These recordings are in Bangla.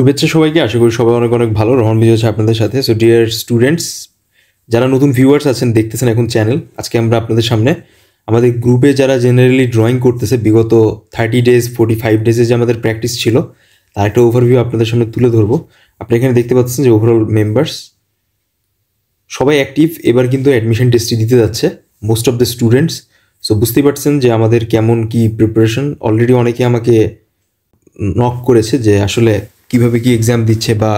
শুভেচ্ছা সবাইকে আশা করি সবাই অনেক অনেক ভালো রহন বিজয় আছে আপনাদের সাথে সো ডিয়ার স্টুডেন্টস যারা নতুন ভিউয়ার্স আছেন দেখতেছেন এখন চ্যানেল আজকে আমরা আপনাদের সামনে আমাদের গ্রুপে যারা জেনারেলি ড্রয়িং করতেছে বিগত থার্টি ডেজ ফোর্টি ফাইভ ডেজে যে আমাদের প্র্যাকটিস ছিল তার একটা ওভারভিউ আপনাদের সামনে তুলে ধরবো আপনি এখানে দেখতে পাচ্ছেন যে ওভারঅল মেম্বার্স সবাই অ্যাক্টিভ এবার কিন্তু অ্যাডমিশন টেস্টটি দিতে যাচ্ছে most of the students so বুঝতেই পারছেন যে আমাদের কেমন কি প্রিপারেশন অলরেডি অনেকে আমাকে নক করেছে যে আসলে কিভাবে কি এক্সাম দিচ্ছে বা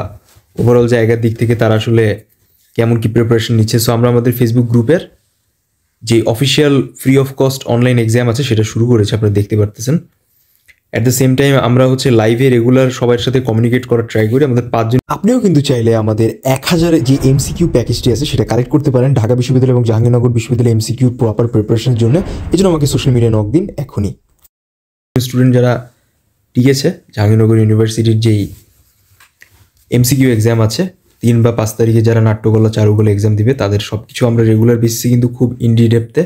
ওভারঅল জায়গার দিক থেকে তারা আসলে কেমন কি প্রিপারেশন নিচ্ছে সো আমরা আমাদের ফেসবুক গ্রুপের যে official free of cost online exam আছে সেটা শুরু করেছে আপনারা দেখতে পারতেছেন অ্যাট দ্য সেম টাইম আমরা হচ্ছে লাইভে রেগুলার সবার সাথে কমিউনিকেট করার ট্রাই করি আমাদের পাঁচজন আপনিও কিন্তু চাইলে আমাদের এক হাজার যে এমসিকিউ প্যাকেজটি আছে সেটা কালেক্ট করতে পারেন ঢাকা বিশ্ববিদ্যালয় এবং জাহাঙ্গীরনগর বিশ্ববিদ্যালয় এমসিকিউ প্রপার প্রিপারেশনের জন্য এই জন্য আমাকে সোশ্যাল মিডিয়া নক দিন এখনই স্টুডেন্ট যারা টিকেছে জাহাঙ্গীরনগর ইউনিভার্সিটির যেই এমসিকিউ এক্সাম আছে তিন বা পাঁচ তারিখে যারা নাট্যকলা চারুকলা এক্সাম দিবে তাদের সব কিছু আমরা রেগুলার বেসিসে কিন্তু খুব ইন্ডি ডেপথে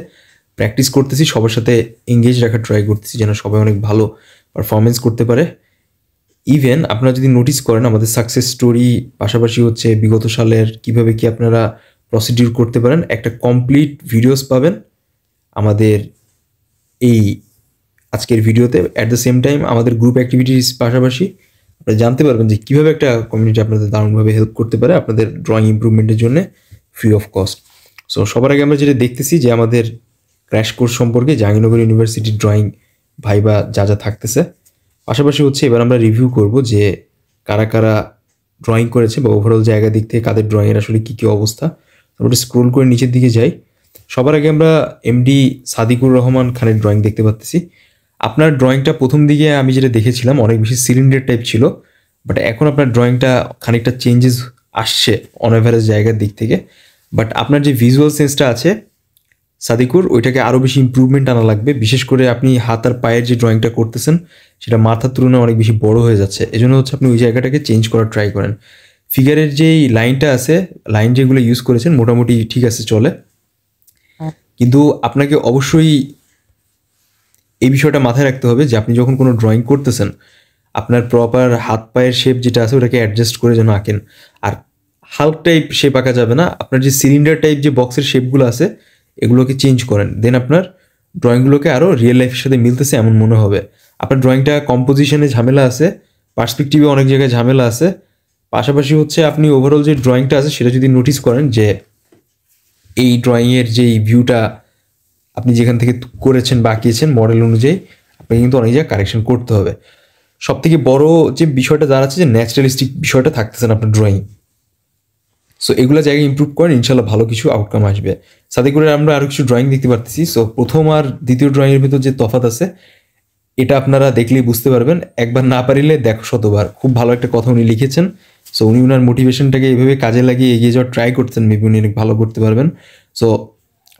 প্র্যাকটিস করতেছি সবার সাথে এঙ্গেজ রাখার ট্রাই করতেছি যেন সবাই অনেক ভালো পারফরমেন্স করতে পারে ইভেন আপনারা যদি নোটিস করেন আমাদের সাকসেস স্টোরি পাশাপাশি হচ্ছে বিগত সালের কিভাবে কি আপনারা প্রসিডিউর করতে পারেন একটা কমপ্লিট ভিডিওস পাবেন আমাদের এই আজকের ভিডিওতে অ্যাট দ্য সেম টাইম আমাদের গ্রুপ অ্যাক্টিভিটিস পাশাপাশি আপনারা জানতে পারবেন যে কীভাবে একটা কমিউনিটি আপনাদের দারুণভাবে হেল্প করতে পারে আপনাদের ড্রয়িং ইম্প্রুভমেন্টের জন্য ফ্রি অফ কস্ট সো সবার আগে আমরা যেটা দেখতেছি যে আমাদের ক্র্যাশ কোর্স সম্পর্কে জাহাঙ্গীরনগর ইউনিভার্সিটির ড্রয়িং ভাইবা যা যা থাকতেছে পাশাপাশি হচ্ছে এবার আমরা রিভিউ করব যে কারা কারা ড্রয়িং করেছে বা ওভারঅল জায়গা দিক থেকে কাদের ড্রয়িংয়ের আসলে কী কী অবস্থা তারপরে স্ক্রোল করে নিচের দিকে যাই সবার আগে আমরা এমডি সাদিকুর রহমান খানের ড্রয়িং দেখতে পাচ্ছি আপনার ড্রয়িংটা প্রথম দিকে আমি যেটা দেখেছিলাম অনেক বেশি সিলিন্ডার টাইপ ছিল বাট এখন আপনার ড্রয়িংটা খানিকটা চেঞ্জেস আসছে অনএভারেজ জায়গার দিক থেকে বাট আপনার যে ভিজুয়াল সেন্সটা আছে সাদিকুর ওইটাকে আরও বেশি ইম্প্রুভমেন্ট আনা লাগবে বিশেষ করে আপনি হাত আর পায়ের যে ড্রয়িংটা করতেছেন সেটা মাথার তুলনায় অনেক বেশি বড় হয়ে যাচ্ছে এজন্য হচ্ছে আপনি ওই জায়গাটাকে চেঞ্জ করার ট্রাই করেন ফিগারের যেই লাইনটা আছে লাইন যেগুলো ইউজ করেছেন মোটামুটি ঠিক আছে চলে হ্যাঁ। কিন্তু আপনাকে অবশ্যই এই বিষয়টা মাথায় রাখতে হবে যে আপনি যখন কোনো ড্রয়িং করতেছেন আপনার প্রপার হাত পায়ের শেপ যেটা আছে ওটাকে অ্যাডজাস্ট করে যেন আঁকেন আর হাল্ক টাইপ শেপ আঁকা যাবে না আপনার যে সিলিন্ডার টাইপ যে বক্সের শেপগুলো আছে এগুলোকে চেঞ্জ করেন দেন আপনার ড্রয়িংগুলোকে আরও রিয়েল লাইফের সাথে মিলতেছে এমন মনে হবে আপনার ড্রয়িংটা কম্পোজিশনে ঝামেলা আছে পার্সপেকটিভে অনেক জায়গায় ঝামেলা আছে পাশাপাশি হচ্ছে আপনি ওভারঅল যে ড্রয়িংটা আছে সেটা যদি নোটিস করেন যে এই ড্রয়িংয়ের যেই ভিউটা আপনি যেখান থেকে করেছেন বাকিয়েছেন মডেল অনুযায়ী আপনাকে কিন্তু অনেক জায়গায় কারেকশন করতে হবে সব থেকে বড়ো যে বিষয়টা দাঁড়াচ্ছে যে ন্যাচারালিস্টিক বিষয়টা থাকতেছেন আপনার ড্রয়িং সো এগুলো জায়গায় ইম্প্রুভ করেন ইনশাল্লাহ ভালো কিছু আউটকাম আসবে সাথে করে আমরা আরও কিছু ড্রয়িং দেখতে পারতেছি সো প্রথম আর দ্বিতীয় ড্রয়িংয়ের ভিতর যে তফাত আছে এটা আপনারা দেখলেই বুঝতে পারবেন একবার না পারিলে দেখো শতবার খুব ভালো একটা কথা উনি লিখেছেন সো উনি ওনার মোটিভেশনটাকে এভাবে কাজে লাগিয়ে এগিয়ে যাওয়ার ট্রাই করতেন মেবি উনি অনেক ভালো করতে পারবেন সো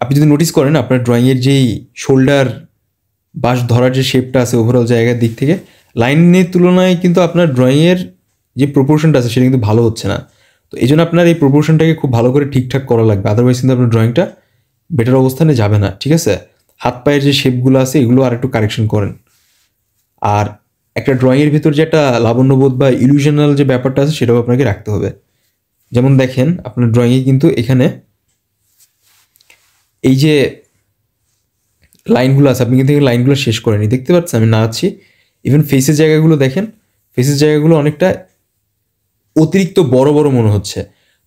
আপনি যদি নোটিস করেন আপনার ড্রয়িংয়ের যেই শোল্ডার বাস ধরার যে শেপটা আছে ওভারঅল জায়গার দিক থেকে লাইনের তুলনায় কিন্তু আপনার ড্রয়িংয়ের যে প্রপোর্শনটা আছে সেটা কিন্তু ভালো হচ্ছে না তো এই জন্য আপনার এই প্রপোর্শনটাকে খুব ভালো করে ঠিকঠাক করা লাগবে আদারওয়াইজ কিন্তু আপনার ড্রয়িংটা বেটার অবস্থানে যাবে না ঠিক আছে হাত পায়ের যে শেপগুলো আছে এগুলো আর একটু কারেকশন করেন আর একটা ড্রয়িংয়ের ভিতর যে একটা লাবণ্যবোধ বা ইলিউশনাল যে ব্যাপারটা আছে সেটাও আপনাকে রাখতে হবে যেমন দেখেন আপনার ড্রয়িংয়ে কিন্তু এখানে এই যে লাইনগুলো আছে আপনি কিন্তু লাইনগুলো শেষ করে দেখতে পাচ্ছেন আমি না আছি ইভেন ফেসের জায়গাগুলো দেখেন ফেসের জায়গাগুলো অনেকটা অতিরিক্ত বড় বড় মনে হচ্ছে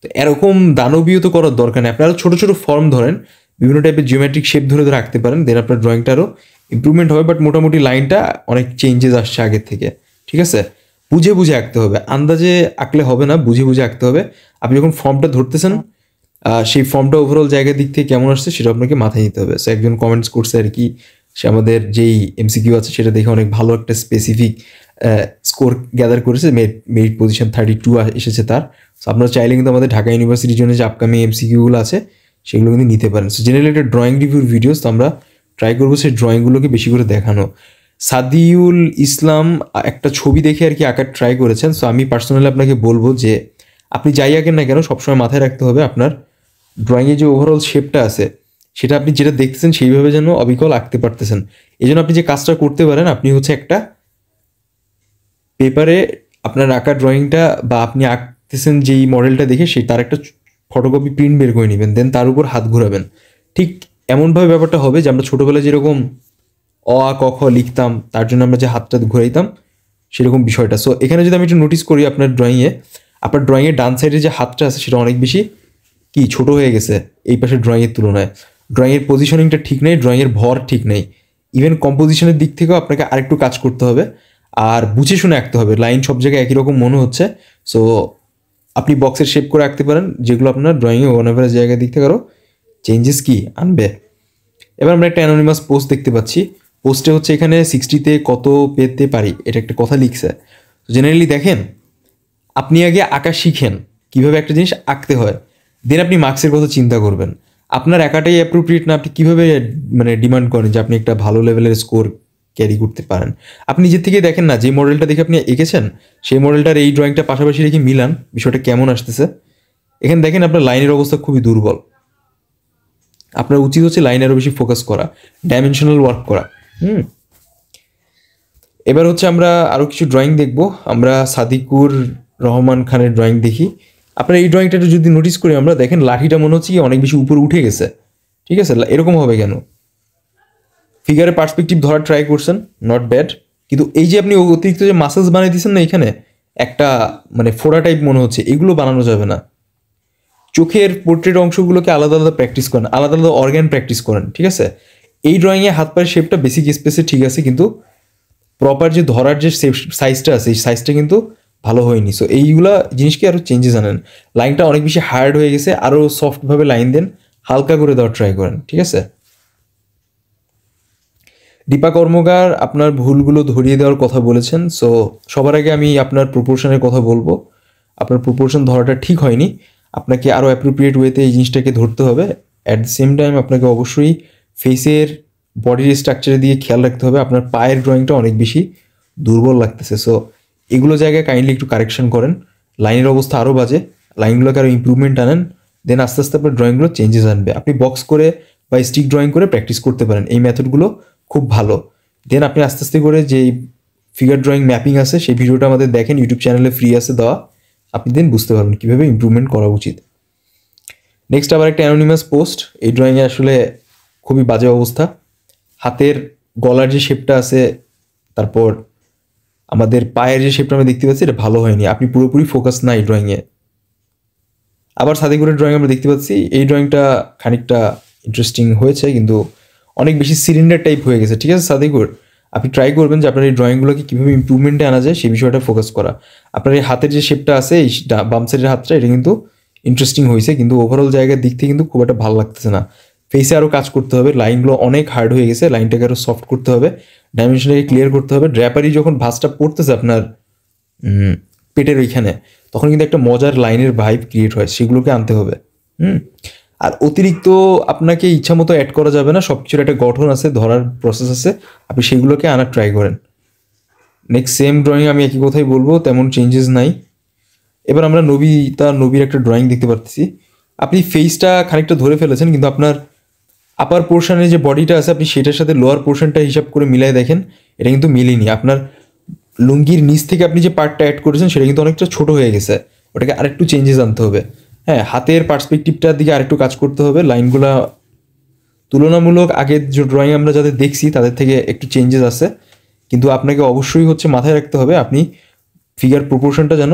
তো এরকম দানবীয় তো করার দরকার নেই আপনারা ছোটো ছোটো ফর্ম ধরেন বিভিন্ন টাইপের জিওমেট্রিক শেপ ধরে ধরে রাখতে পারেন দেন আপনার ড্রয়িংটারও ইম্প্রুভমেন্ট হবে বাট মোটামুটি লাইনটা অনেক চেঞ্জেস আসছে আগের থেকে ঠিক আছে বুঝে বুঝে আঁকতে হবে আন্দাজে আঁকলে হবে না বুঝে বুঝে আঁকতে হবে আপনি যখন ফর্মটা ধরতেছেন সেই ফর্মটা ওভারঅল জায়গার দিক থেকে কেমন আসছে সেটা আপনাকে মাথায় নিতে হবে সো একজন কমেন্টস করছে আর কি সে আমাদের যেই এমসিকিউ আছে সেটা দেখে অনেক ভালো একটা স্পেসিফিক স্কোর গ্যাদার করেছে মেরিট পজিশন থার্টি টু এসেছে তার সো আপনারা চাইলে কিন্তু আমাদের ঢাকা ইউনিভার্সিটির জন্য যে আপকামিং এমসিকিউগুলো আছে সেগুলো কিন্তু নিতে পারেন সো জেনারেলি একটা ড্রয়িং রিভিউর ভিডিওস তো আমরা ট্রাই করবো সেই ড্রয়িংগুলোকে বেশি করে দেখানো সাদিউল ইসলাম একটা ছবি দেখে আর কি আঁকার ট্রাই করেছেন সো আমি পার্সোনালি আপনাকে বলবো যে আপনি যাই আঁকেন না কেন সবসময় মাথায় রাখতে হবে আপনার ড্রয়িংয়ে যে ওভারঅল শেপটা আছে সেটা আপনি যেটা দেখতেছেন সেইভাবে যেন অবিকল আঁকতে পারতেছেন এই জন্য আপনি যে কাজটা করতে পারেন আপনি হচ্ছে একটা পেপারে আপনার আঁকা ড্রয়িংটা বা আপনি আঁকতেছেন যেই মডেলটা দেখে সেই তার একটা ফটোকপি প্রিন্ট বের করে নেবেন দেন তার উপর হাত ঘুরাবেন ঠিক এমনভাবে ব্যাপারটা হবে যে আমরা ছোটোবেলায় যেরকম অ আ ক খ লিখতাম তার জন্য আমরা যে হাতটা ঘুরাইতাম সেরকম বিষয়টা সো এখানে যদি আমি একটু নোটিস করি আপনার ড্রয়িংয়ে আপনার ড্রয়িংয়ের ডান সাইডে যে হাতটা আছে সেটা অনেক বেশি কি ছোট হয়ে গেছে এই পাশে ড্রয়িংয়ের তুলনায় ড্রয়িংয়ের পজিশনিংটা ঠিক নেই ড্রয়িংয়ের ভর ঠিক নেই ইভেন কম্পোজিশনের দিক থেকেও আপনাকে আরেকটু কাজ করতে হবে আর বুঝে শুনে আঁকতে হবে লাইন সব জায়গায় একই রকম মনে হচ্ছে সো আপনি বক্সের শেপ করে আঁকতে পারেন যেগুলো আপনার ড্রয়িংয়ে ওয়ান জায়গায় জায়গা দিক থেকে আরও চেঞ্জেস কী আনবে এবার আমরা একটা অ্যানোনিমাস পোস্ট দেখতে পাচ্ছি পোস্টে হচ্ছে এখানে সিক্সটিতে কত পেতে পারি এটা একটা কথা লিখছে জেনারেলি দেখেন আপনি আগে আঁকা শিখেন কীভাবে একটা জিনিস আঁকতে হয় দেন আপনি মার্কসের কথা চিন্তা করবেন আপনার একাটাই অ্যাপ্রোপ্রিয়েট না আপনি কীভাবে মানে ডিমান্ড করেন যে আপনি একটা ভালো লেভেলের স্কোর ক্যারি করতে পারেন আপনি নিজের থেকে দেখেন না যে মডেলটা দেখে আপনি এঁকেছেন সেই মডেলটার এই ড্রয়িংটা পাশাপাশি রেখে মিলান বিষয়টা কেমন আসতেছে এখানে দেখেন আপনার লাইনের অবস্থা খুবই দুর্বল আপনার উচিত হচ্ছে লাইনে বেশি ফোকাস করা ডাইমেনশনাল ওয়ার্ক করা হুম এবার হচ্ছে আমরা আরও কিছু ড্রয়িং দেখব আমরা সাদিকুর রহমান খানের ড্রয়িং দেখি আপনার এই ড্রয়িংটা একটু যদি নোটিস করি আমরা দেখেন লাঠিটা মনে হচ্ছে কি অনেক বেশি উপরে উঠে গেছে ঠিক আছে এরকম হবে কেন ফিগারে পার্সপেক্টিভ ধরার ট্রাই করছেন নট ব্যাড কিন্তু এই যে আপনি অতিরিক্ত যে মাসেলস বানিয়ে দিচ্ছেন না এখানে একটা মানে ফোড়া টাইপ মনে হচ্ছে এগুলো বানানো যাবে না চোখের পোর্ট্রেট অংশগুলোকে আলাদা আলাদা প্র্যাকটিস করেন আলাদা আলাদা অর্গ্যান প্র্যাকটিস করেন ঠিক আছে এই ড্রয়িংয়ে হাত পায়ের শেপটা বেসিক স্পেসে ঠিক আছে কিন্তু প্রপার যে ধরার যে সাইজটা আছে এই সাইজটা কিন্তু ভালো হয়নি সো এইগুলা জিনিসকে আরও চেঞ্জেস আনেন লাইনটা অনেক বেশি হার্ড হয়ে গেছে আরও সফটভাবে লাইন দেন হালকা করে দেওয়ার ট্রাই করেন ঠিক আছে দীপা কর্মকার আপনার ভুলগুলো ধরিয়ে দেওয়ার কথা বলেছেন সো সবার আগে আমি আপনার প্রপোর্শনের কথা বলবো আপনার প্রপোর্শন ধরাটা ঠিক হয়নি আপনাকে আরও অ্যাপ্রোপ্রিয়েট ওয়েতে এই জিনিসটাকে ধরতে হবে অ্যাট দ্য সেম টাইম আপনাকে অবশ্যই ফেসের বডির স্ট্রাকচারে দিয়ে খেয়াল রাখতে হবে আপনার পায়ের ড্রয়িংটা অনেক বেশি দুর্বল লাগতেছে সো এগুলো জায়গায় কাইন্ডলি একটু কারেকশন করেন লাইনের অবস্থা আরও বাজে লাইনগুলোকে আরও ইম্প্রুভমেন্ট আনেন দেন আস্তে আস্তে আপনার ড্রয়িংগুলো চেঞ্জেস আনবে আপনি বক্স করে বা স্টিক ড্রয়িং করে প্র্যাকটিস করতে পারেন এই মেথডগুলো খুব ভালো দেন আপনি আস্তে আস্তে করে যে ফিগার ড্রয়িং ম্যাপিং আছে সেই ভিডিওটা আমাদের দেখেন ইউটিউব চ্যানেলে ফ্রি আছে দেওয়া আপনি দেন বুঝতে পারবেন কীভাবে ইম্প্রুভমেন্ট করা উচিত নেক্সট আবার একটা অ্যানোনিমাস পোস্ট এই ড্রয়িংয়ে আসলে খুবই বাজে অবস্থা হাতের গলার যে শেপটা আছে তারপর আমাদের পায়ের যে শেপটা আমরা দেখতে পাচ্ছি এটা ভালো হয়নি আপনি পুরোপুরি ফোকাস না এই ড্রয়িংয়ে আবার সাদিকুরের ড্রয়িং আমরা দেখতে পাচ্ছি এই ড্রয়িংটা খানিকটা ইন্টারেস্টিং হয়েছে কিন্তু অনেক বেশি সিলিন্ডার টাইপ হয়ে গেছে ঠিক আছে সাদিকুর আপনি ট্রাই করবেন যে আপনার এই ড্রয়িংগুলোকে কীভাবে ইম্প্রুভমেন্টে আনা যায় সেই বিষয়টা ফোকাস করা আপনার এই হাতের যে শেপটা আছে এই বাম সাইডের হাতটা এটা কিন্তু ইন্টারেস্টিং হয়েছে কিন্তু ওভারঅল জায়গার দিক থেকে কিন্তু খুব একটা ভালো লাগতেছে না ফেসে আরও কাজ করতে হবে লাইনগুলো অনেক হার্ড হয়ে গেছে লাইনটাকে আরও সফট করতে হবে ডাইমেনশনটাকে ক্লিয়ার করতে হবে ড্র্যাপারি যখন ভাসটা পড়তেছে আপনার পেটের ওইখানে তখন কিন্তু একটা মজার লাইনের ভাইব ক্রিয়েট হয় সেগুলোকে আনতে হবে হুম আর অতিরিক্ত আপনাকে ইচ্ছা মতো অ্যাড করা যাবে না সব কিছুর একটা গঠন আছে ধরার প্রসেস আছে আপনি সেগুলোকে আনার ট্রাই করেন নেক্সট সেম ড্রয়িং আমি একই কথাই বলবো তেমন চেঞ্জেস নাই এবার আমরা নবী তার নবীর একটা ড্রয়িং দেখতে পাচ্ছি আপনি ফেসটা খানিকটা ধরে ফেলেছেন কিন্তু আপনার আপার পোর্শনের যে বডিটা আছে আপনি সেটার সাথে লোয়ার পোর্শনটা হিসাব করে মিলাই দেখেন এটা কিন্তু মিলেনি আপনার লুঙ্গির নিচ থেকে আপনি যে পার্টটা অ্যাড করেছেন সেটা কিন্তু অনেকটা ছোট হয়ে গেছে ওটাকে আরেকটু চেঞ্জেস আনতে হবে হ্যাঁ হাতের পার্সপেকটিভটার দিকে আরেকটু কাজ করতে হবে লাইনগুলো তুলনামূলক আগের যে ড্রয়িং আমরা যাদের দেখছি তাদের থেকে একটু চেঞ্জেস আছে কিন্তু আপনাকে অবশ্যই হচ্ছে মাথায় রাখতে হবে আপনি ফিগার প্রপোর্শনটা যেন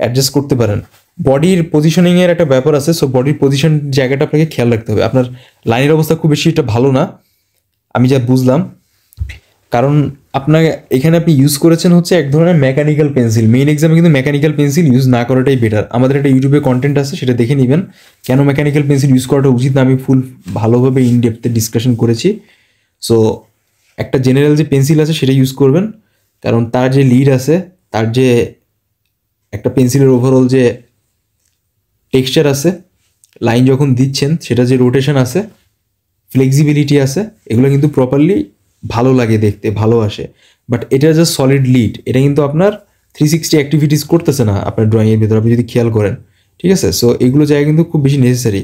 অ্যাডজাস্ট করতে পারেন বডির পজিশনিংয়ের একটা ব্যাপার আছে সো বডির পজিশন জায়গাটা আপনাকে খেয়াল রাখতে হবে আপনার লাইনের অবস্থা খুব বেশি এটা ভালো না আমি যা বুঝলাম কারণ আপনার এখানে আপনি ইউজ করেছেন হচ্ছে এক ধরনের মেকানিক্যাল পেন্সিল মেইন এক্সামে কিন্তু মেকানিক্যাল পেন্সিল ইউজ না করাটাই বেটার আমাদের একটা ইউটিউবে কন্টেন্ট আছে সেটা দেখে নেবেন কেন মেকানিক্যাল পেন্সিল ইউজ করাটা উচিত না আমি ফুল ভালোভাবে ইনডেপথে ডিসকাশন করেছি সো একটা জেনারেল যে পেন্সিল আছে সেটা ইউজ করবেন কারণ তার যে লিড আছে তার যে একটা পেন্সিলের ওভারঅল যে টেক্সচার আছে লাইন যখন দিচ্ছেন সেটা যে রোটেশন আছে ফ্লেক্সিবিলিটি আছে এগুলো কিন্তু প্রপারলি ভালো লাগে দেখতে ভালো আসে বাট এটা জাস্ট সলিড লিড এটা কিন্তু আপনার থ্রি সিক্সটি অ্যাক্টিভিটিস করতেছে না আপনার ড্রয়িংয়ের ভিতরে আপনি যদি খেয়াল করেন ঠিক আছে সো এগুলো জায়গা কিন্তু খুব বেশি নেসেসারি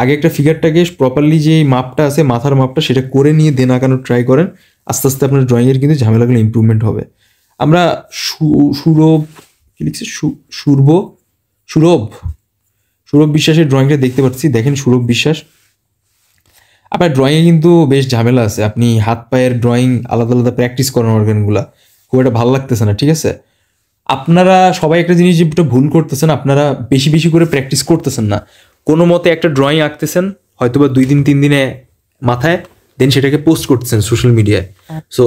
আগে একটা ফিগারটাকে প্রপারলি যে মাপটা আছে মাথার মাপটা সেটা করে নিয়ে দেন আঁকানোর ট্রাই করেন আস্তে আস্তে আপনার ড্রয়িংয়ের কিন্তু ঝামেলাগুলো ইম্প্রুভমেন্ট হবে আমরা সুরভ কী লিখছে সুরভ সুরভ সৌরভ বিশ্বাসের ড্রয়িংটা দেখতে পাচ্ছি দেখেন সৌরভ বিশ্বাস আপনার ড্রয়িংয়ে কিন্তু বেশ ঝামেলা আছে আপনি হাত পায়ের ড্রয়িং আলাদা আলাদা প্র্যাকটিস করেন অর্গানগুলো খুব একটা ভালো লাগতেছে না ঠিক আছে আপনারা সবাই একটা জিনিস যেটা ভুল করতেছেন আপনারা বেশি বেশি করে প্র্যাকটিস করতেছেন না কোনো মতে একটা ড্রয়িং আঁকতেছেন হয়তোবা দুই দিন তিন দিনে মাথায় দেন সেটাকে পোস্ট করতেছেন সোশ্যাল মিডিয়ায় সো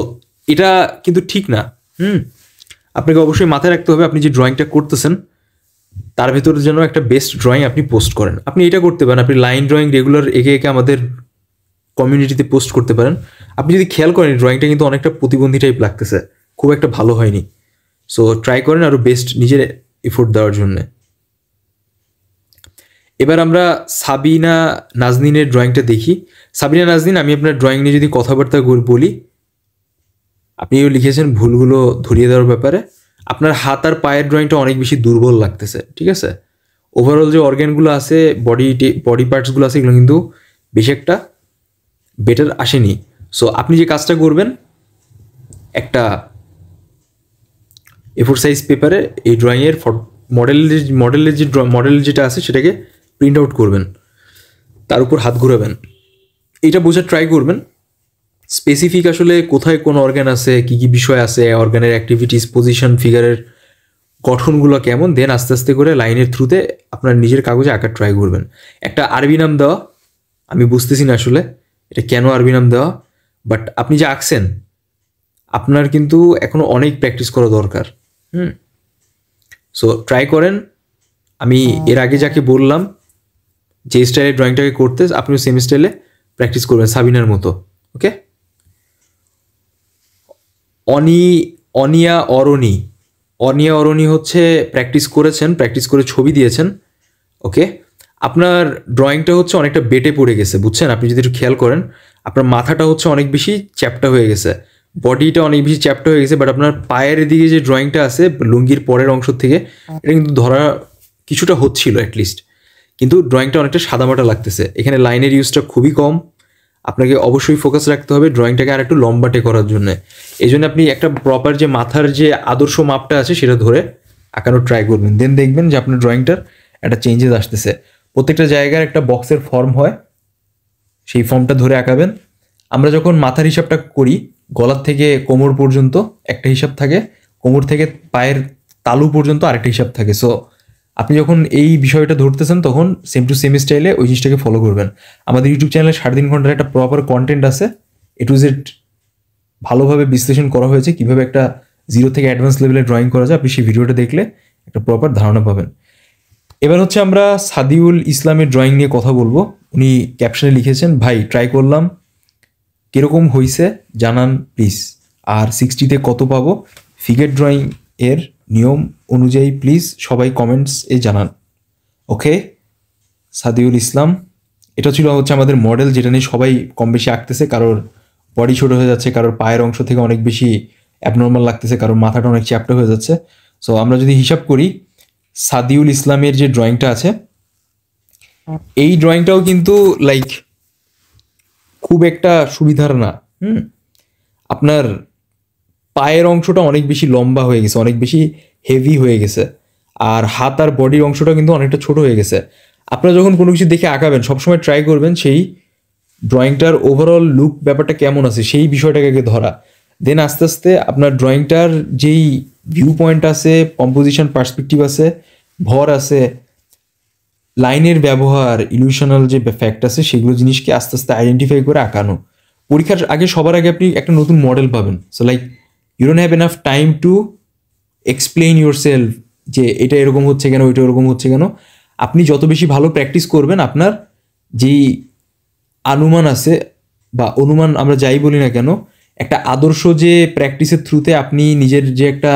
এটা কিন্তু ঠিক না হুম আপনাকে অবশ্যই মাথায় রাখতে হবে আপনি যে ড্রয়িংটা করতেছেন তার ভেতরে যেন একটা বেস্ট ড্রয়িং আপনি পোস্ট করেন আপনি এটা করতে পারেন আপনি লাইন ড্রয়িং রেগুলার একে একে আমাদের কমিউনিটিতে পোস্ট করতে পারেন আপনি যদি খেয়াল করেন ড্রয়িংটা কিন্তু অনেকটা প্রতিবন্ধী টাইপ লাগতেছে খুব একটা ভালো হয়নি সো ট্রাই করেন আরও বেস্ট নিজের এফোর্ট দেওয়ার জন্যে এবার আমরা সাবিনা নাজনিনের ড্রয়িংটা দেখি সাবিনা নাজনিন আমি আপনার ড্রয়িং নিয়ে যদি কথাবার্তা বলি আপনিও লিখেছেন ভুলগুলো ধরিয়ে দেওয়ার ব্যাপারে আপনার হাত আর পায়ের ড্রয়িংটা অনেক বেশি দুর্বল লাগতেছে ঠিক আছে ওভারঅল যে অর্গ্যানগুলো আছে বডি বডি পার্টসগুলো আছে এগুলো কিন্তু বেশি একটা বেটার আসেনি সো আপনি যে কাজটা করবেন একটা এফোর সাইজ পেপারে এই ড্রয়িংয়ের মডেলের মডেলের যে মডেল যেটা আছে সেটাকে প্রিন্ট আউট করবেন তার উপর হাত ঘুরাবেন এটা বোঝার ট্রাই করবেন স্পেসিফিক আসলে কোথায় কোন অর্গান আছে কি কি বিষয় আছে অর্গানের অ্যাক্টিভিটিস পজিশন ফিগারের গঠনগুলো কেমন দেন আস্তে আস্তে করে লাইনের থ্রুতে আপনার নিজের কাগজে আঁকার ট্রাই করবেন একটা আরবি নাম দেওয়া আমি বুঝতেছি না আসলে এটা কেন আরবি নাম দেওয়া বাট আপনি যে আঁকছেন আপনার কিন্তু এখনও অনেক প্র্যাকটিস করা দরকার হুম সো ট্রাই করেন আমি এর আগে যাকে বললাম যে স্টাইলে ড্রয়িংটাকে করতে আপনিও সেম স্টাইলে প্র্যাকটিস করবেন সাবিনার মতো ওকে অনি অনিয়া অরণি অনিয়া অরণি হচ্ছে প্র্যাকটিস করেছেন প্র্যাকটিস করে ছবি দিয়েছেন ওকে আপনার ড্রয়িংটা হচ্ছে অনেকটা বেটে পড়ে গেছে বুঝছেন আপনি যদি একটু খেয়াল করেন আপনার মাথাটা হচ্ছে অনেক বেশি চ্যাপটা হয়ে গেছে বডিটা অনেক বেশি চ্যাপটা হয়ে গেছে বাট আপনার পায়ের দিকে যে ড্রয়িংটা আছে লুঙ্গির পরের অংশ থেকে এটা কিন্তু ধরা কিছুটা হচ্ছিল অ্যাটলিস্ট কিন্তু ড্রয়িংটা অনেকটা সাদামাটা লাগতেছে এখানে লাইনের ইউজটা খুবই কম আপনাকে অবশ্যই ফোকাস রাখতে হবে ড্রয়িংটাকে আর একটু লম্বাটে করার জন্য এই জন্য আপনি একটা প্রপার যে মাথার যে আদর্শ মাপটা আছে সেটা ধরে আঁকানোর ট্রাই করবেন দেন দেখবেন যে আপনার ড্রয়িংটার একটা চেঞ্জেস আসতেছে প্রত্যেকটা জায়গার একটা বক্সের ফর্ম হয় সেই ফর্মটা ধরে আঁকাবেন আমরা যখন মাথার হিসাবটা করি গলার থেকে কোমর পর্যন্ত একটা হিসাব থাকে কোমর থেকে পায়ের তালু পর্যন্ত আরেকটা হিসাব থাকে সো আপনি যখন এই বিষয়টা ধরতেছেন তখন সেম টু সেম স্টাইলে ওই জিনিসটাকে ফলো করবেন আমাদের ইউটিউব চ্যানেলে সাড়ে তিন ঘন্টার একটা প্রপার কন্টেন্ট আছে এ টু জেড ভালোভাবে বিশ্লেষণ করা হয়েছে কীভাবে একটা জিরো থেকে অ্যাডভান্স লেভেলে ড্রয়িং করা যায় আপনি সেই ভিডিওটা দেখলে একটা প্রপার ধারণা পাবেন এবার হচ্ছে আমরা সাদিউল ইসলামের ড্রয়িং নিয়ে কথা বলবো উনি ক্যাপশনে লিখেছেন ভাই ট্রাই করলাম কীরকম হয়েছে জানান প্লিজ আর সিক্সটিতে কত পাবো ফিগার ড্রয়িং এর নিয়ম অনুযায়ী প্লিজ সবাই কমেন্টস এ জানান ওকে সাদিউল ইসলাম এটা ছিল হচ্ছে আমাদের মডেল যেটা নিয়ে সবাই কম বেশি আঁকতেছে কারোর বডি ছোটো হয়ে যাচ্ছে কারোর পায়ের অংশ থেকে অনেক বেশি অ্যাবনর্মাল লাগতেছে কারোর মাথাটা অনেক চ্যাপ্টে হয়ে যাচ্ছে সো আমরা যদি হিসাব করি সাদিউল ইসলামের যে ড্রয়িংটা আছে এই ড্রয়িংটাও কিন্তু লাইক খুব একটা সুবিধার না হুম আপনার পায়ের অংশটা অনেক বেশি লম্বা হয়ে গেছে অনেক বেশি হেভি হয়ে গেছে আর হাত আর বডির অংশটা কিন্তু অনেকটা ছোট হয়ে গেছে আপনারা যখন কোনো কিছু দেখে আঁকাবেন সবসময় ট্রাই করবেন সেই ড্রয়িংটার ওভারঅল লুক ব্যাপারটা কেমন আছে সেই বিষয়টাকে ধরা দেন আস্তে আস্তে আপনার ড্রয়িংটার যেই ভিউ পয়েন্ট আছে কম্পোজিশন পার্সপেক্টিভ আছে ভর আছে লাইনের ব্যবহার ইলিউশনাল যে ফ্যাক্ট আছে সেগুলো জিনিসকে আস্তে আস্তে আইডেন্টিফাই করে আঁকানো পরীক্ষার আগে সবার আগে আপনি একটা নতুন মডেল পাবেন so like you don't have enough time to explain your yourself এটা এরকম হচ্ছে কেন ওইটা এরকম হচ্ছে কেন আপনি যত বেশি ভালো প্র্যাকটিস করবেন আপনার যেই অনুমান আছে বা অনুমান আমরা যাই বলি না কেন একটা আদর্শ যে প্র্যাকটিসের থ্রুতে আপনি নিজের যে একটা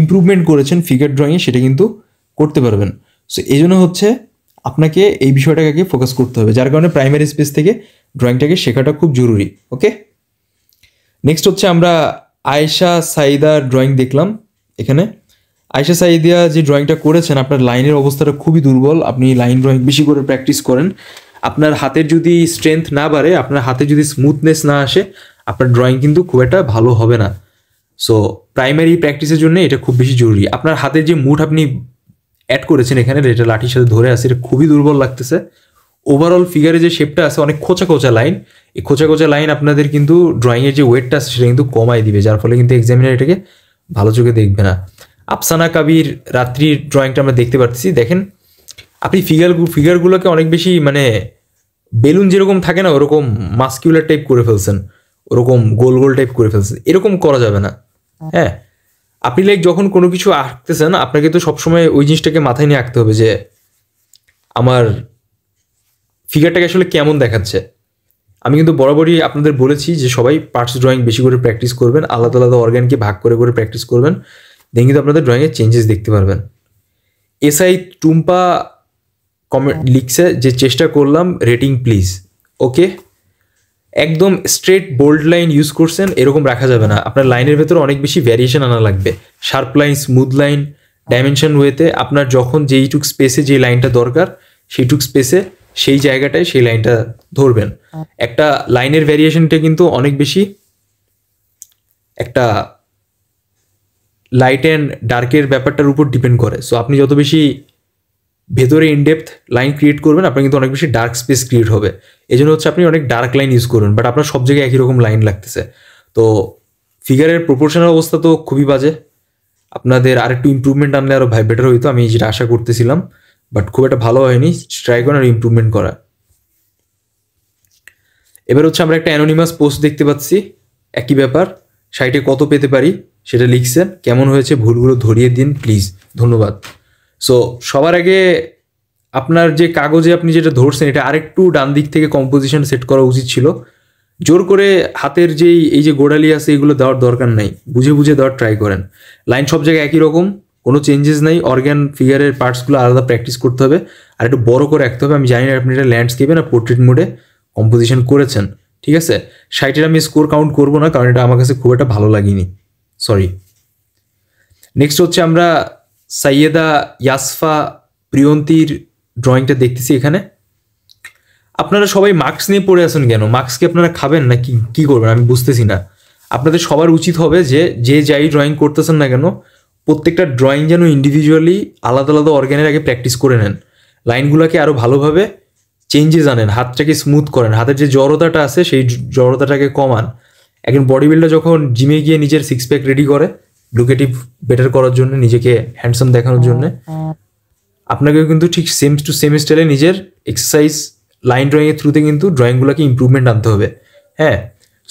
ইম্প্রুভমেন্ট করেছেন ফিগার ড্রয়িংয়ে সেটা কিন্তু করতে পারবেন সো এই জন্য হচ্ছে আপনাকে এই বিষয়টাকে আগে ফোকাস করতে হবে যার কারণে প্রাইমারি স্পেস থেকে ড্রয়িংটাকে শেখাটা খুব জরুরি ওকে নেক্সট হচ্ছে আমরা আয়েশা সাইদার ড্রয়িং দেখলাম এখানে আয়েশা সাইদিয়া যে ড্রয়িংটা করেছেন আপনার লাইনের অবস্থাটা খুবই দুর্বল আপনি লাইন ড্রয়িং বেশি করে প্র্যাকটিস করেন আপনার হাতের যদি স্ট্রেংথ না বাড়ে আপনার হাতে যদি স্মুথনেস না আসে আপনার ড্রয়িং কিন্তু খুব একটা ভালো হবে না সো প্রাইমারি প্র্যাকটিসের জন্য এটা খুব বেশি জরুরি আপনার হাতের যে মুঠ আপনি অ্যাড করেছেন এখানে এটা লাঠির সাথে ধরে আসে এটা খুবই দুর্বল লাগতেছে ওভারঅল ফিগারে যে শেপটা আছে অনেক খোঁচা খোঁচা লাইন এই খোঁচা খোঁচা লাইন আপনাদের কিন্তু ড্রয়িংয়ের যে ওয়েটটা আছে সেটা কিন্তু কমাই দিবে যার ফলে কিন্তু এক্সামিনার এটাকে ভালো চোখে দেখবে না আফসানা কাবির রাত্রির ড্রয়িংটা আমরা দেখতে পাচ্ছি দেখেন আপনি ফিগার ফিগারগুলোকে অনেক বেশি মানে বেলুন যেরকম থাকে না ওরকম মাস্কিউলার টাইপ করে ফেলছেন ওরকম গোল গোল টাইপ করে ফেলছেন এরকম করা যাবে না হ্যাঁ আপনি লাইক যখন কোনো কিছু আঁকতেছেন আপনাকে তো সবসময় ওই জিনিসটাকে মাথায় নিয়ে আঁকতে হবে যে আমার ফিগারটাকে আসলে কেমন দেখাচ্ছে আমি কিন্তু বরাবরই আপনাদের বলেছি যে সবাই পার্টস ড্রয়িং বেশি করে প্র্যাকটিস করবেন আলাদা আলাদা অর্গ্যানকে ভাগ করে করে প্র্যাকটিস করবেন দেন কিন্তু আপনাদের ড্রয়িংয়ের চেঞ্জেস দেখতে পারবেন এসআই টুম্পা কমেন্ট লিখছে যে চেষ্টা করলাম রেটিং প্লিজ ওকে একদম স্ট্রেট বোল্ড লাইন ইউজ করছেন এরকম রাখা যাবে না আপনার লাইনের ভেতরে অনেক বেশি ভ্যারিয়েশন আনা লাগবে sharp line smooth line dimension ওয়েতে আপনার যখন যেইটুক স্পেসে যে লাইনটা দরকার সেইটুক স্পেসে সেই জায়গাটায় সেই লাইনটা ধরবেন একটা লাইনের ভ্যারিয়েশনটা কিন্তু অনেক বেশি একটা লাইট অ্যান্ড ডার্কের ব্যাপারটার উপর ডিপেন্ড করে সো আপনি যত বেশি ভেতরে ইনডেপথ লাইন ক্রিয়েট করবেন আপনার কিন্তু অনেক বেশি ডার্ক স্পেস ক্রিয়েট হবে এই জন্য হচ্ছে আপনি অনেক ডার্ক লাইন ইউজ করবেন বাট আপনার সব জায়গায় একই রকম লাইন লাগতেছে তো ফিগারের প্রপোর্শনাল অবস্থা তো খুবই বাজে আপনাদের আর একটু ইম্প্রুভমেন্ট আনলে আরও ভাই বেটার হইতো আমি যেটা আশা করতেছিলাম বাট খুব একটা ভালো হয়নি ট্রাই করেন আর ইম্প্রুভমেন্ট করা এবার হচ্ছে আমরা একটা অ্যানোনিমাস পোস্ট দেখতে পাচ্ছি একই ব্যাপার সাইটে কত পেতে পারি সেটা লিখছেন কেমন হয়েছে ভুলগুলো ধরিয়ে দিন প্লিজ ধন্যবাদ সো সবার আগে আপনার যে কাগজে আপনি যেটা ধরছেন এটা আরেকটু ডান দিক থেকে কম্পোজিশন সেট করা উচিত ছিল জোর করে হাতের যেই এই যে গোড়ালি আছে এগুলো দেওয়ার দরকার নাই বুঝে বুঝে দেওয়ার ট্রাই করেন লাইন সব জায়গায় একই রকম কোনো চেঞ্জেস নাই অর্গ্যান ফিগারের পার্টসগুলো আলাদা প্র্যাকটিস করতে হবে আর একটু বড় করে রাখতে হবে আমি জানি না আপনি এটা ল্যান্ডস্কেপে না পোর্ট্রেট মোডে কম্পোজিশন করেছেন ঠিক আছে সাইটের আমি স্কোর কাউন্ট করবো না কারণ এটা আমার কাছে খুব একটা ভালো লাগেনি সরি নেক্সট হচ্ছে আমরা সাইয়েদা ইয়াসফা প্রিয়ন্তীর ড্রয়িংটা দেখতেছি এখানে আপনারা সবাই মাস্ক নিয়ে পড়ে আসেন কেন মাস্ক কি আপনারা খাবেন না কি কী করবেন আমি বুঝতেছি না আপনাদের সবার উচিত হবে যে যে যাই ড্রয়িং করতেছেন না কেন প্রত্যেকটা ড্রয়িং যেন ইন্ডিভিজুয়ালি আলাদা আলাদা অর্গ্যানের আগে প্র্যাকটিস করে নেন লাইনগুলোকে আরও ভালোভাবে চেঞ্জেস আনেন হাতটাকে স্মুথ করেন হাতের যে জড়তাটা আছে সেই জড়তাটাকে কমান একজন বডি বিল্ডার যখন জিমে গিয়ে নিজের সিক্স প্যাক রেডি করে লুকেটিভ বেটার করার জন্য নিজেকে হ্যান্ডসাম দেখানোর হ্যাঁ, জন্য হ্যাঁ। আপনাকেও কিন্তু ঠিক সেম টু সেম স্টাইলে নিজের এক্সারসাইজ লাইন ড্রয়িংয়ের থ্রুতে কিন্তু ড্রয়িংগুলোকে ইম্প্রুভমেন্ট আনতে হবে হ্যাঁ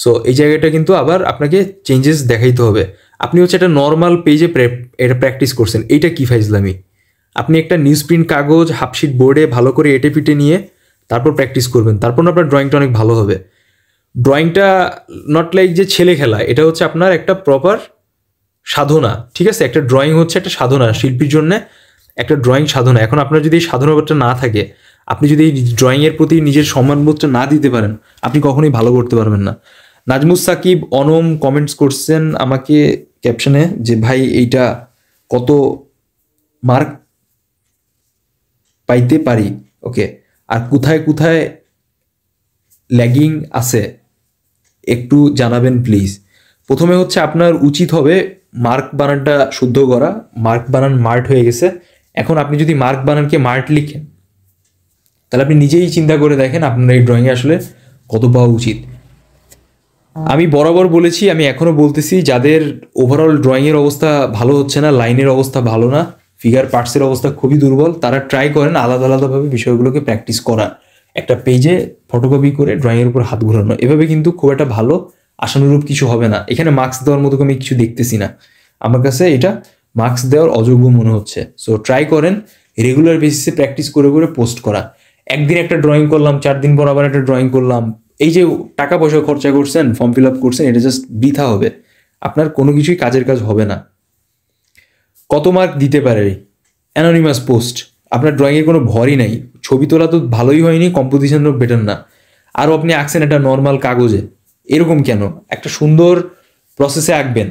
সো এই জায়গাটা কিন্তু আবার আপনাকে চেঞ্জেস দেখাইতে হবে আপনি হচ্ছে একটা নর্মাল পেজে এটা প্র্যাকটিস করছেন এইটা কী ফাইজলামি আপনি একটা নিউজ প্রিন্ট কাগজ হাফশিট বোর্ডে ভালো করে এটে পিটে নিয়ে তারপর প্র্যাকটিস করবেন তারপর আপনার ড্রয়িংটা অনেক ভালো হবে ড্রয়িংটা নট লাইক যে ছেলে খেলা এটা হচ্ছে আপনার একটা প্রপার সাধনা ঠিক আছে একটা ড্রয়িং হচ্ছে একটা সাধনা শিল্পীর জন্যে একটা ড্রয়িং সাধনা এখন আপনার যদি এই সাধনাবোধটা না থাকে আপনি যদি এই ড্রয়িংয়ের প্রতি নিজের সম্মানবোধটা না দিতে পারেন আপনি কখনোই ভালো করতে পারবেন না নাজমুস সাকিব অনম কমেন্টস করছেন আমাকে ক্যাপশনে যে ভাই এইটা কত মার্ক পাইতে পারি ওকে আর কোথায় কোথায় ল্যাগিং আছে একটু জানাবেন প্লিজ প্রথমে হচ্ছে আপনার উচিত হবে মার্ক বানানটা শুদ্ধ করা মার্ক বানান মার্ট হয়ে গেছে এখন আপনি যদি মার্ক বানানকে মার্ট লিখেন তাহলে আপনি নিজেই চিন্তা করে দেখেন আপনার এই ড্রয়িংয়ে আসলে কত পাওয়া উচিত আমি বরাবর বলেছি আমি এখনো বলতেছি যাদের ওভারঅল ড্রয়িংয়ের অবস্থা ভালো হচ্ছে না লাইনের অবস্থা ভালো না ফিগার পার্টসের অবস্থা খুবই দুর্বল তারা ট্রাই করেন আলাদা আলাদাভাবে বিষয়গুলোকে প্র্যাকটিস করার একটা পেজে ফটোকপি করে ড্রয়িংয়ের উপর হাত ঘোরানো এভাবে কিন্তু খুব একটা ভালো আশানুরূপ কিছু হবে না এখানে মার্কস দেওয়ার মতো আমি কিছু দেখতেছি না আমার কাছে এটা মার্কস দেওয়ার অযোগ্য মনে হচ্ছে সো ট্রাই করেন রেগুলার বেসিসে প্র্যাকটিস করে করে পোস্ট করা একদিন একটা ড্রয়িং করলাম চার দিন পর আবার একটা ড্রয়িং করলাম এই যে টাকা পয়সা খরচা করছেন ফর্ম ফিল আপ করছেন এটা জাস্ট বৃথা হবে আপনার কোনো কিছুই কাজের কাজ হবে না কত মার্ক দিতে পারে অ্যানোনিমাস পোস্ট আপনার ড্রয়িংয়ের কোনো ভরই নাই ছবি তোলা তো ভালোই হয়নি কম্পোজিশনও বেটার না আরও আপনি আঁকছেন একটা নর্মাল কাগজে এরকম কেন একটা সুন্দর প্রসেসে আঁকবেন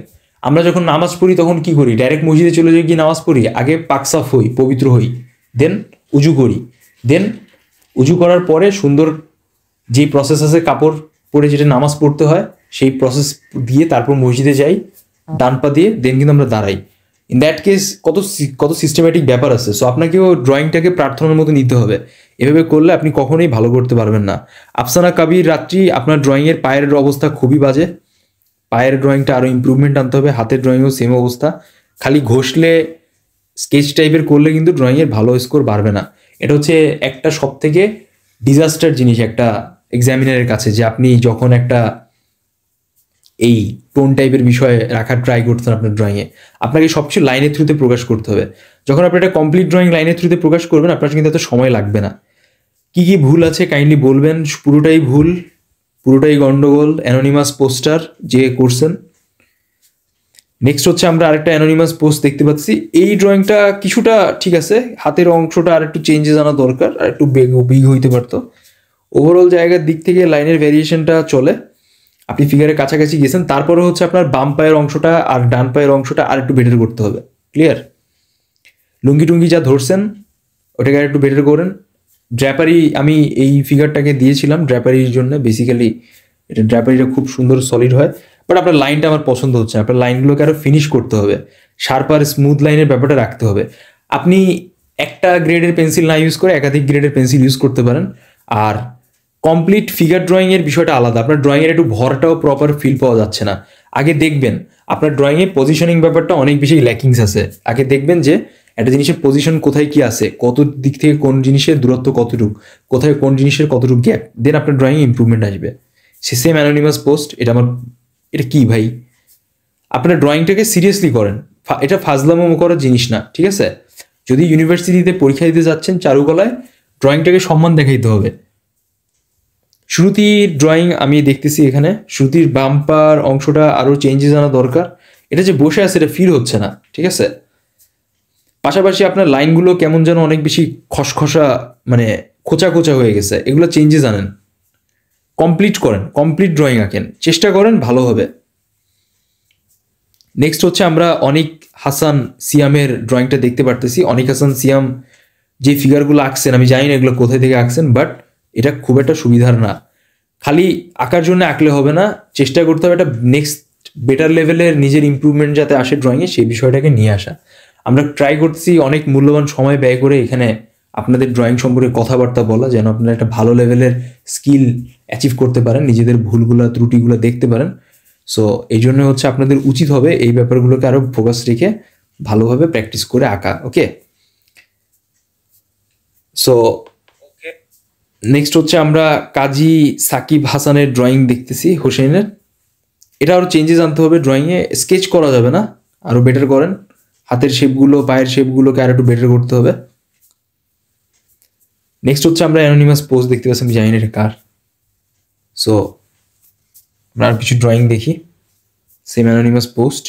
আমরা যখন নামাজ পড়ি তখন কি করি ডাইরেক্ট মসজিদে চলে যাই গিয়ে নামাজ পড়ি আগে পাকসাফ হই পবিত্র হই দেন উজু করি দেন উজু করার পরে সুন্দর যেই প্রসেস আছে কাপড় পরে যেটা নামাজ পড়তে হয় সেই প্রসেস দিয়ে তারপর মসজিদে যাই ডান পা দিয়ে দেন কিন্তু আমরা দাঁড়াই ইন দ্যাট কেস কত কত সিস্টেমেটিক ব্যাপার আছে সো আপনাকেও ড্রয়িংটাকে প্রার্থনার মতো নিতে হবে এভাবে করলে আপনি কখনোই ভালো করতে পারবেন না আফসানা কাবির রাত্রি আপনার ড্রয়িংয়ের পায়ের অবস্থা খুবই বাজে পায়ের ড্রয়িংটা আরও ইম্প্রুভমেন্ট আনতে হবে হাতের ড্রয়িংও সেম অবস্থা খালি ঘষলে স্কেচ টাইপের করলে কিন্তু ড্রয়িংয়ের ভালো স্কোর বাড়বে না এটা হচ্ছে একটা সব থেকে ডিজাস্টার জিনিস একটা এক্সামিনারের কাছে যে আপনি যখন একটা এই টোন টাইপের বিষয়ে রাখার ট্রাই করতেন আপনার ড্রয়িংয়ে আপনাকে সব কিছু লাইনের থ্রুতে প্রকাশ করতে হবে যখন আপনি একটা কমপ্লিট ড্রয়িং লাইনের থ্রুতে প্রকাশ করবেন আপনার কিন্তু এত সময় লাগবে না কী কী ভুল আছে কাইন্ডলি বলবেন পুরোটাই ভুল পুরোটাই গন্ডগোল অ্যানোনিমাস পোস্টার যে করছেন নেক্সট হচ্ছে আমরা আরেকটা অ্যানোনিমাস পোস্ট দেখতে পাচ্ছি এই ড্রয়িংটা কিছুটা ঠিক আছে হাতের অংশটা আর একটু চেঞ্জে জানা দরকার আর একটু বেগ বিগ হইতে পারতো ওভারঅল জায়গার দিক থেকে লাইনের ভ্যারিয়েশনটা চলে আপনি ফিগারের কাছাকাছি গিয়েছেন তারপরে হচ্ছে আপনার বাম পায়ের অংশটা আর ডান পায়ের অংশটা আর একটু বেটার করতে হবে ক্লিয়ার লুঙ্গি টুঙ্গি যা ধরছেন ওটাকে আর একটু বেটার করেন ড্র্যাপারি আমি এই ফিগারটাকে দিয়েছিলাম ড্র্যাপারির জন্য বেসিক্যালি এটা ড্র্যাপারিটা খুব সুন্দর সলিড হয় বাট আপনার লাইনটা আমার পছন্দ হচ্ছে আপনার লাইনগুলোকে আরও ফিনিশ করতে হবে শার্প আর স্মুথ লাইনের ব্যাপারটা রাখতে হবে আপনি একটা গ্রেডের পেন্সিল না ইউজ করে একাধিক গ্রেডের পেন্সিল ইউজ করতে পারেন আর কমপ্লিট ফিগার ড্রয়িংয়ের বিষয়টা আলাদা আপনার ড্রয়িংয়ের একটু ভরটাও প্রপার ফিল পাওয়া যাচ্ছে না আগে দেখবেন আপনার ড্রয়িংয়ে পজিশনিং ব্যাপারটা অনেক বেশি ল্যাকিংস আছে আগে দেখবেন যে একটা জিনিসের পজিশন কোথায় কি আছে কত দিক থেকে কোন জিনিসের দূরত্ব কতটুকু কোথায় কোন জিনিসের কতটুকু গ্যাপ দেন আপনার ড্রয়িংয়ে ইম্প্রুভমেন্ট আসবে সে সেম অ্যানোনিমাস পোস্ট এটা আমার এটা কি ভাই আপনার ড্রয়িংটাকে সিরিয়াসলি করেন এটা ফাজলামো করার জিনিস না ঠিক আছে যদি ইউনিভার্সিটিতে পরীক্ষা দিতে যাচ্ছেন চারুকলায় ড্রয়িংটাকে সম্মান দেখাইতে হবে শ্রুতির ড্রয়িং আমি দেখতেছি এখানে শ্রুতির বাম্পার অংশটা আরও চেঞ্জেস আনা দরকার এটা যে বসে আছে এটা ফিল হচ্ছে না ঠিক আছে পাশাপাশি আপনার লাইনগুলো কেমন যেন অনেক বেশি খসখসা মানে খোঁচা খোঁচা হয়ে গেছে এগুলো চেঞ্জেস আনেন কমপ্লিট করেন কমপ্লিট ড্রয়িং আঁকেন চেষ্টা করেন ভালো হবে নেক্সট হচ্ছে আমরা অনেক হাসান সিয়ামের ড্রয়িংটা দেখতে পারতেছি অনেক হাসান সিয়াম যে ফিগারগুলো আঁকছেন আমি জানি না এগুলো কোথায় থেকে আঁকছেন বাট এটা খুব একটা সুবিধার না খালি আঁকার জন্য আঁকলে হবে না চেষ্টা করতে হবে একটা নেক্সট বেটার লেভেলের নিজের ইম্প্রুভমেন্ট যাতে আসে ড্রয়িংয়ে সেই বিষয়টাকে নিয়ে আসা আমরা ট্রাই করছি অনেক মূল্যবান সময় ব্যয় করে এখানে আপনাদের ড্রয়িং সম্পর্কে কথাবার্তা বলা যেন আপনারা একটা ভালো লেভেলের স্কিল অ্যাচিভ করতে পারেন নিজেদের ভুলগুলো ত্রুটিগুলো দেখতে পারেন সো এই জন্য হচ্ছে আপনাদের উচিত হবে এই ব্যাপারগুলোকে আরও ফোকাস রেখে ভালোভাবে প্র্যাকটিস করে আঁকা ওকে সো নেক্সট হচ্ছে আমরা কাজী সাকিব হাসানের ড্রয়িং দেখতেছি হোসেনের এটা আরও চেঞ্জেস আনতে হবে ড্রয়িংয়ে স্কেচ করা যাবে না আরও বেটার করেন হাতের শেপগুলো পায়ের শেপগুলোকে আর একটু বেটার করতে হবে নেক্সট হচ্ছে আমরা অ্যানোনিমাস পোস্ট দেখতে পাচ্ছি আমি জানি না কার সো আমরা আর কিছু ড্রয়িং দেখি সেম অ্যানোনিমাস পোস্ট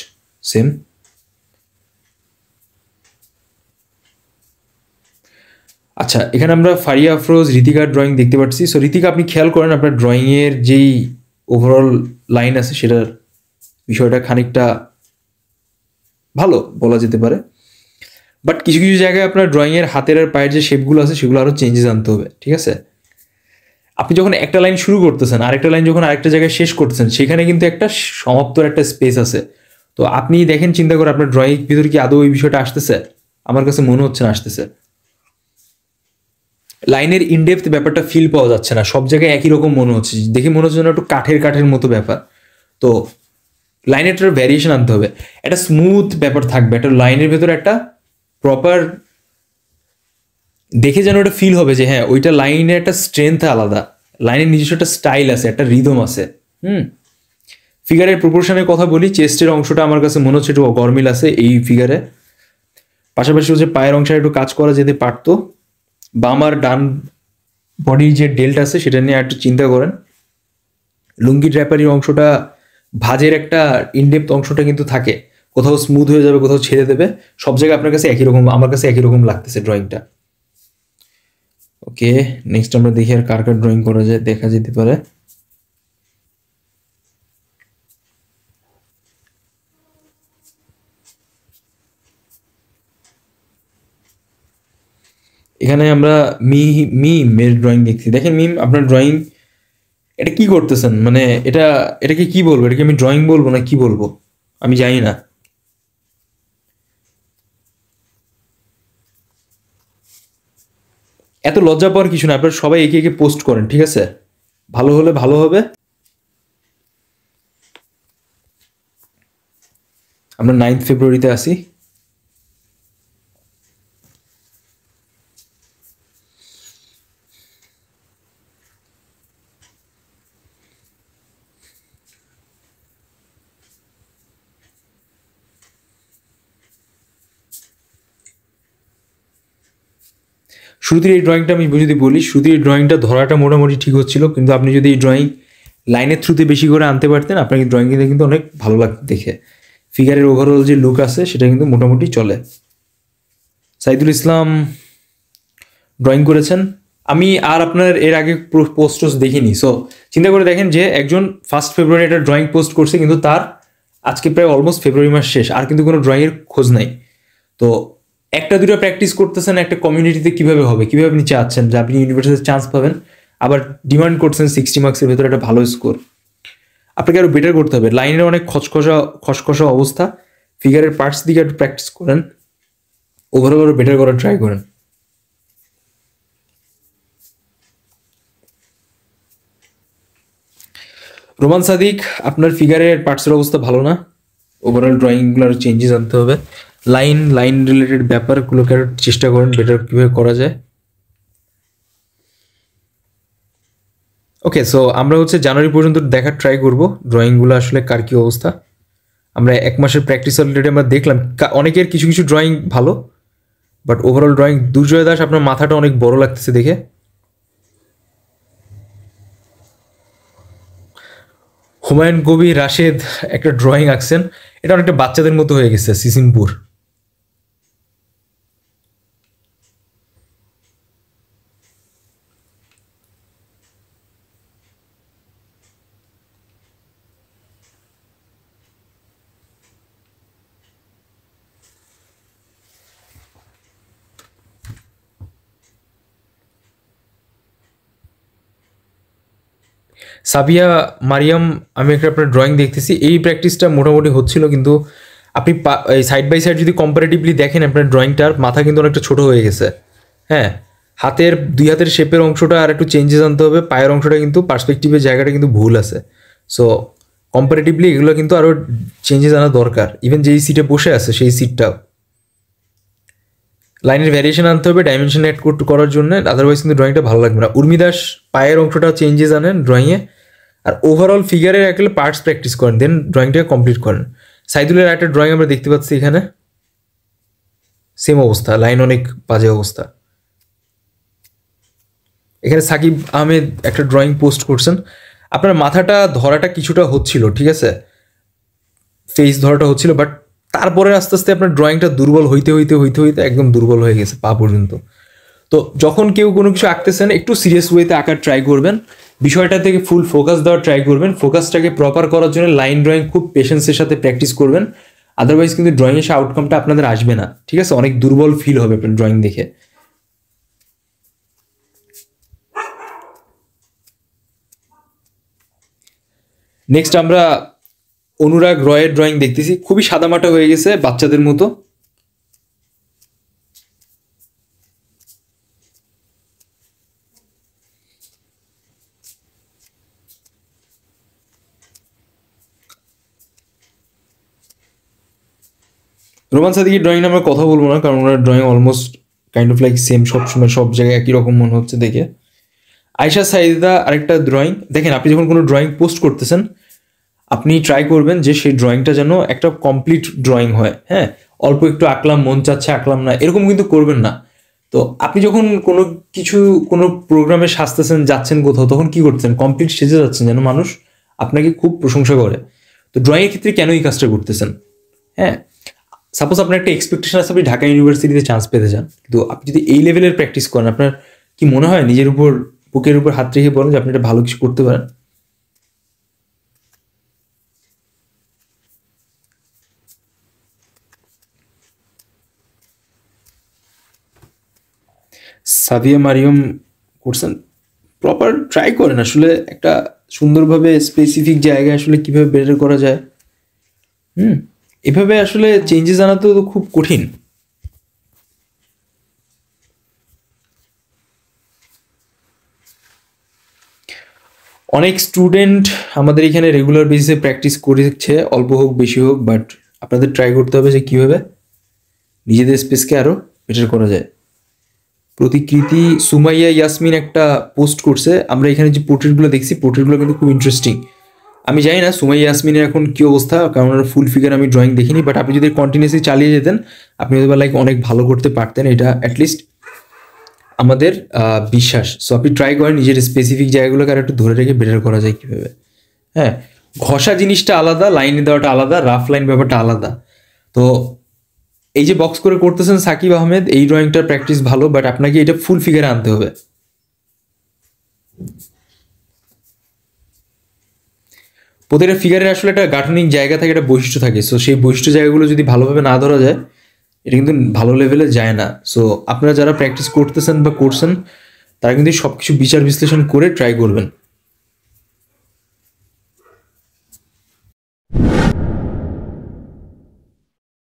সেম আচ্ছা এখানে আমরা ফারিয়া আফরোজ ঋতিকার ড্রয়িং দেখতে পাচ্ছি সো ঋতিকা আপনি খেয়াল করেন আপনার ড্রয়িংয়ের যেই ওভারঅল লাইন আছে সেটার বিষয়টা খানিকটা ভালো বলা যেতে পারে বাট কিছু কিছু জায়গায় আপনার ড্রয়িংয়ের হাতের আর পায়ের যে শেপগুলো আছে সেগুলো আরও চেঞ্জেস আনতে হবে ঠিক আছে আপনি যখন একটা লাইন শুরু করতেছেন আরেকটা লাইন যখন আরেকটা জায়গায় শেষ করছেন সেখানে কিন্তু একটা সমাপ্তর একটা স্পেস আছে তো আপনি দেখেন চিন্তা করে আপনার ড্রয়িং ভিতরে কি আদৌ ওই বিষয়টা আসতেছে আমার কাছে মনে হচ্ছে না আসতেছে লাইনের ইনডেপথ ব্যাপারটা ফিল পাওয়া যাচ্ছে না সব জায়গায় একই রকম মনে হচ্ছে দেখে মনে হচ্ছে যেন একটু কাঠের কাঠের মতো ব্যাপার তো লাইনের একটা ভ্যারিয়েশন আনতে হবে একটা স্মুথ ব্যাপার থাকবে একটা লাইনের ভেতরে একটা প্রপার দেখে যেন ওটা ফিল হবে যে হ্যাঁ ওইটা লাইনের একটা স্ট্রেংথ আলাদা লাইনের নিজস্ব একটা স্টাইল আছে একটা রিদম আছে হুম ফিগারের প্রপোর্শনের কথা বলি চেস্টের অংশটা আমার কাছে মনে হচ্ছে একটু গরমিল আছে এই ফিগারে পাশাপাশি হচ্ছে পায়ের অংশে একটু কাজ করা যেতে পারতো বামার ডান বডির যে ডেল্ট আছে সেটা নিয়ে একটু চিন্তা করেন লুঙ্গি ড্র্যাপারির অংশটা ভাজের একটা ইনডেপথ অংশটা কিন্তু থাকে কোথাও স্মুথ হয়ে যাবে কোথাও ছেড়ে দেবে সব জায়গায় আপনার কাছে একই রকম আমার কাছে একই রকম লাগতেছে ড্রয়িংটা ওকে নেক্সট আমরা দেখি আর কার কার ড্রয়িং করা যায় দেখা যেতে পারে এখানে আমরা মি মি মেয়ের ড্রয়িং দেখছি দেখেন মিম আপনার ড্রয়িং এটা কি করতেছেন মানে এটা এটাকে কি বলবো এটাকে আমি ড্রয়িং বলবো না কি বলবো আমি জানি না এত লজ্জা পাওয়ার কিছু না আপনারা সবাই একে একে পোস্ট করেন ঠিক আছে ভালো হলে ভালো হবে আমরা নাইন্থ ফেব্রুয়ারিতে আসি শুরুতে এই ড্রয়িংটা আমি যদি বলি শুরুতে এই ড্রয়িংটা ধরাটা মোটামুটি ঠিক হচ্ছিল কিন্তু আপনি যদি এই ড্রয়িং লাইনের থ্রুতে বেশি করে আনতে পারতেন আপনাকে ড্রয়িং কিন্তু কিন্তু অনেক ভালো লাগতো দেখে ফিগারের ওভারঅল যে লুক আছে সেটা কিন্তু মোটামুটি চলে সাইদুল ইসলাম ড্রয়িং করেছেন আমি আর আপনার এর আগে পোস্ট টোস্ট দেখিনি সো চিন্তা করে দেখেন যে একজন ফার্স্ট ফেব্রুয়ারি একটা ড্রয়িং পোস্ট করছে কিন্তু তার আজকে প্রায় অলমোস্ট ফেব্রুয়ারি মাস শেষ আর কিন্তু কোনো ড্রয়িংয়ের খোঁজ নাই তো একটা দুটো প্র্যাকটিস করতেছেন একটা কমিউনিটিতে কিভাবে হবে কিভাবে আপনি চাচ্ছেন যে আপনি ইউনিভার্সিটিতে চান্স পাবেন আবার ডিমান্ড করছেন সিক্সটি মার্কসের ভেতরে একটা ভালো স্কোর আপনাকে আরও বেটার করতে হবে লাইনের অনেক খসখসা খসখসা অবস্থা ফিগারের পার্টস দিকে একটু প্র্যাকটিস করেন ওভারঅল আরও বেটার করার ট্রাই করেন রোমান সাদিক আপনার ফিগারের পার্টসের অবস্থা ভালো না ওভারঅল ড্রয়িংগুলো আরও চেঞ্জেস আনতে হবে লাইন লাইন রিলেটেড ব্যাপারগুলোকে চেষ্টা করেন বেটার কীভাবে করা যায় ওকে সো আমরা হচ্ছে জানুয়ারি পর্যন্ত দেখার ট্রাই করব ড্রয়িংগুলো আসলে কার কী অবস্থা আমরা এক মাসের প্র্যাকটিস অলরেডি আমরা দেখলাম অনেকের কিছু কিছু ড্রয়িং ভালো but overall drawing Durjoy Das আপনার মাথাটা অনেক বড় লাগতেছে দেখে হুমায়ুন কবি রাশেদ একটা ড্রয়িং আঁকছেন এটা অনেকটা বাচ্চাদের মতো হয়ে গেছে সিসিমপুর সাবিয়া মারিয়াম আমি একটা আপনার ড্রয়িং দেখতেছি এই প্র্যাকটিসটা মোটামুটি হচ্ছিল কিন্তু আপনি এই সাইড বাই সাইড যদি কম্পারেটিভলি দেখেন আপনার ড্রয়িংটার মাথা কিন্তু অনেকটা ছোট হয়ে গেছে হ্যাঁ হাতের দুই হাতের শেপের অংশটা আর একটু চেঞ্জেস আনতে হবে পায়ের অংশটা কিন্তু পার্সপেকটিভের জায়গাটা কিন্তু ভুল আছে সো কম্পারেটিভলি এগুলো কিন্তু আরও চেঞ্জেস আনা দরকার ইভেন যেই সিটে বসে আছে সেই সিটটাও লাইনের ভ্যারিয়েশন আনতে হবে ডাইমেনশন অ্যাড করার জন্য আদারওয়াইজ কিন্তু ড্রয়িংটা ভালো লাগবে না উর্মিদাস পায়ের অংশটা চেঞ্জেস আনেন ড্রয়িংয়ে আর ওভারঅল ফিগারে একলে পার্টস প্র্যাকটিস করেন দেন ড্রয়িংটাকে কমপ্লিট করেন সাইদুলের একটা ড্রয়িং আমরা দেখতে পাচ্ছি এখানে সেম অবস্থা লাইন অনেক বাজে অবস্থা এখানে সাকিব আহমেদ একটা ড্রয়িং পোস্ট করছেন আপনার মাথাটা ধরাটা কিছুটা হচ্ছিল ঠিক আছে ফেস ধরাটা হচ্ছিল বাট তারপরে আস্তে আস্তে আপনার ড্রয়িংটা দুর্বল হইতে হইতে হইতে হইতে একদম দুর্বল হয়ে গেছে পা পর্যন্ত তো যখন কেউ কোনো কিছু আঁকতেছেন একটু সিরিয়াস ওয়েতে আঁকার ট্রাই করবেন বিষয়টা থেকে ফুল ফোকাস দেওয়ার ট্রাই করবেন ফোকাসটাকে প্রপার করার জন্য লাইন ড্রয়িং খুব পেশেন্সের সাথে প্র্যাকটিস করবেন আদারওয়াইজ কিন্তু ড্রয়িং এসে আউটকামটা আপনাদের আসবে না ঠিক আছে অনেক দুর্বল ফিল হবে আপনার ড্রয়িং দেখে নেক্সট আমরা অনুরাগ রয়ের ড্রয়িং দেখতেছি খুবই সাদামাটা হয়ে গেছে বাচ্চাদের মতো রোমান সাদিকের ড্রয়িং নিয়ে আমরা কথা বলবো না কারণ ওনার drawing almost kind of like same সবসময় সব জায়গায় একই রকম মনে হচ্ছে দেখে আয়সা সাইদা আরেকটা ড্রয়িং দেখেন আপনি যখন কোনো ড্রয়িং পোস্ট করতেছেন আপনি ট্রাই করবেন যে সেই ড্রয়িংটা যেন একটা কমপ্লিট ড্রয়িং হয় হ্যাঁ অল্প একটু আঁকলাম মন চাচ্ছে আঁকলাম না এরকম কিন্তু করবেন না তো আপনি যখন কোনো কিছু কোনো প্রোগ্রামে সাজতেছেন যাচ্ছেন কোথাও তখন কি করতেছেন কমপ্লিট সেজে যাচ্ছেন যেন মানুষ আপনাকে খুব প্রশংসা করে তো ড্রয়িংয়ের ক্ষেত্রে কেন এই কাজটা করতেছেন হ্যাঁ সাপোজ আপনার একটা এক্সপেকটেশন আছে আপনি ঢাকা ইউনিভার্সিটিতে চান্স পেতে চান কিন্তু আপনি যদি এই লেভেলের প্র্যাকটিস করেন আপনার কি মনে হয় নিজের উপর বুকের উপর হাত রেখে বলেন যে আপনি এটা ভালো কিছু করতে পারেন সাভিয়া মারিয়াম করছেন প্রপার ট্রাই করেন আসলে একটা সুন্দরভাবে স্পেসিফিক জায়গায় আসলে কীভাবে বেটার করা যায় হুম এভাবে আসলে চেঞ্জেস আনা তো খুব কঠিন অনেক স্টুডেন্ট আমাদের এখানে রেগুলার বেসিসে প্র্যাকটিস করেছে অল্প হোক বেশি হোক বাট আপনাদের ট্রাই করতে হবে যে কীভাবে নিজেদের স্পেসকে আরও বেটার করা যায় প্রতিকৃতি সুমাইয়া ইয়াসমিন একটা পোস্ট করছে আমরা এখানে যে পোর্ট্রেটগুলো দেখছি পোর্ট্রেটগুলো কিন্তু খুব ইন্টারেস্টিং আমি জানি না সুমাইয়া ইয়াসমিনের এখন কী অবস্থা কারণ ওর ফুল ফিগার আমি ড্রয়িং দেখিনি বাট আপনি যদি কন্টিনিউসলি চালিয়ে যেতেন আপনি হয়তো লাইক অনেক ভালো করতে পারতেন এটা অ্যাটলিস্ট আমাদের বিশ্বাস সো আপনি ট্রাই করেন নিজের স্পেসিফিক জায়গাগুলোকে আর একটু ধরে রেখে বেটার করা যায় কীভাবে হ্যাঁ ঘষা জিনিসটা আলাদা লাইনে দেওয়াটা আলাদা রাফ লাইন ব্যাপারটা আলাদা তো এই যে বক্স করে করতেছেন সাকিব আহমেদ এই ড্রয়িংটার প্র্যাকটিস ভালো বাট আপনাকে এটা ফুল ফিগারে আনতে হবে প্রতিটা ফিগারের আসলে একটা গাঠনিক জায়গা থাকে একটা বৈশিষ্ট্য থাকে সো সেই বৈশিষ্ট্য জায়গাগুলো যদি ভালোভাবে না ধরা যায় এটা কিন্তু ভালো লেভেলে যায় না সো আপনারা যারা প্র্যাকটিস করতেছেন বা করছেন তারা কিন্তু সব কিছু বিচার বিশ্লেষণ করে ট্রাই করবেন